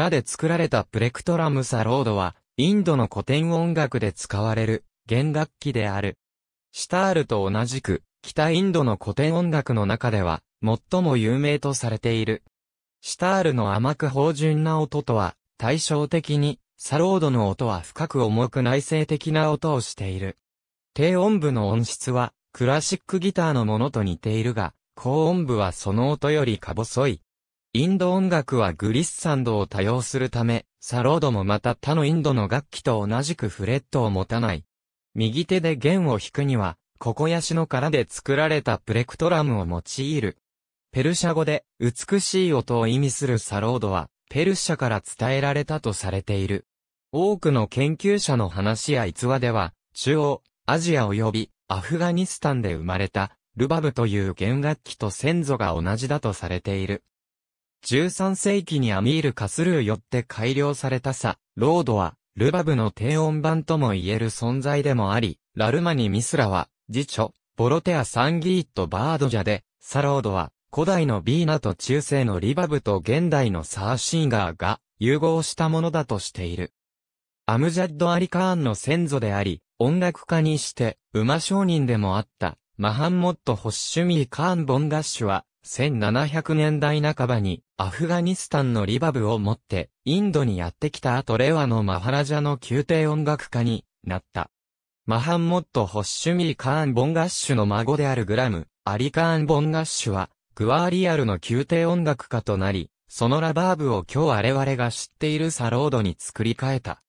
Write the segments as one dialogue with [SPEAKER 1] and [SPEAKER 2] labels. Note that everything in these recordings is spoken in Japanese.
[SPEAKER 1] らで作られたプレクトラムサロードは、インドの古典音楽で使われる弦楽器である。シタールと同じく、北インドの古典音楽の中では、最も有名とされている。シタールの甘く芳醇な音とは、対照的に、サロードの音は深く重く内省的な音をしている。低音部の音質は、クラシックギターのものと似ているが、高音部はその音よりか細い、インド音楽はグリッサンドを多用するため、サロードもまた他のインドの楽器と同じくフレットを持たない。右手で弦を弾くには、ココヤシの殻で作られたプレクトラムを用いる。ペルシャ語で、美しい音を意味するサロードは、ペルシャから伝えられたとされている。多くの研究者の話や逸話では、中央、アジア及び、アフガニスタンで生まれた、ルバブという弦楽器と先祖が同じだとされている。13世紀にアミール・カスルーよって改良されたサ、ロードは、ルバブの低音版とも言える存在でもあり、ラルマニ・ミスラは、次著、ボロテア・サンギーット・バードジャで、サロードは、古代のビーナと中世のリバブと現代のサーシンガーが融合したものだとしている。アムジャッド・アリカーンの先祖であり、音楽家にして、馬商人でもあった、マハンモット・ホッシュミー・カーン・ボンダッシュは、1700年代半ばにアフガニスタンのリバブを持ってインドにやってきた後レワのマハラジャの宮廷音楽家になった。マハンモット・ホッシュミー・カーン・ボンガッシュの孫であるグラム、アリ・カーン・ボンガッシュはグワーリアルの宮廷音楽家となり、そのラバーブを今日我々が知っているサロードに作り変えた。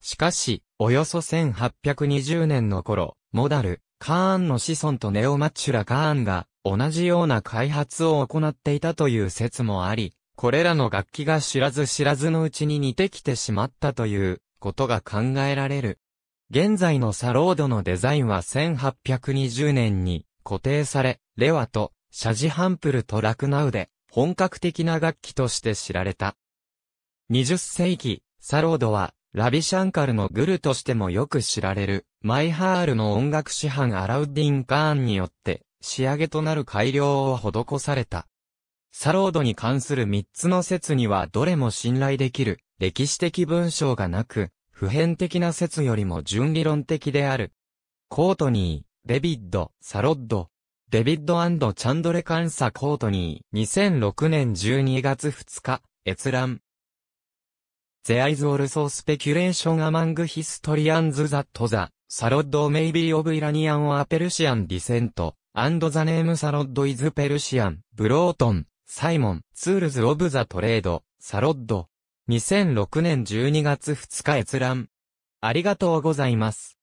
[SPEAKER 1] しかし、およそ1820年の頃、モダル、カーンの子孫とネオマチュラ・カーンが、同じような開発を行っていたという説もあり、これらの楽器が知らず知らずのうちに似てきてしまったということが考えられる。現在のサロードのデザインは1820年に固定され、レワとシャジハンプルとラクナウで本格的な楽器として知られた。20世紀、サロードはラビシャンカルのグルとしてもよく知られるマイハールの音楽師範アラウディン・カーンによって仕上げとなる改良を施された。サロードに関する3つの説にはどれも信頼できる歴史的文章がなく、普遍的な説よりも純理論的である。コートニー、デビッド、サロッド、デビッドチャンドレ監査コートニー、2006年12月2日、閲覧。The eyes also speculation among historians that the サロッド may be of Iranian or Persian descent, and the name Sarod is Persian, Broughton, Simon, Tools of the Trade, Sarod。2006年12月2日閲覧。ありがとうございます。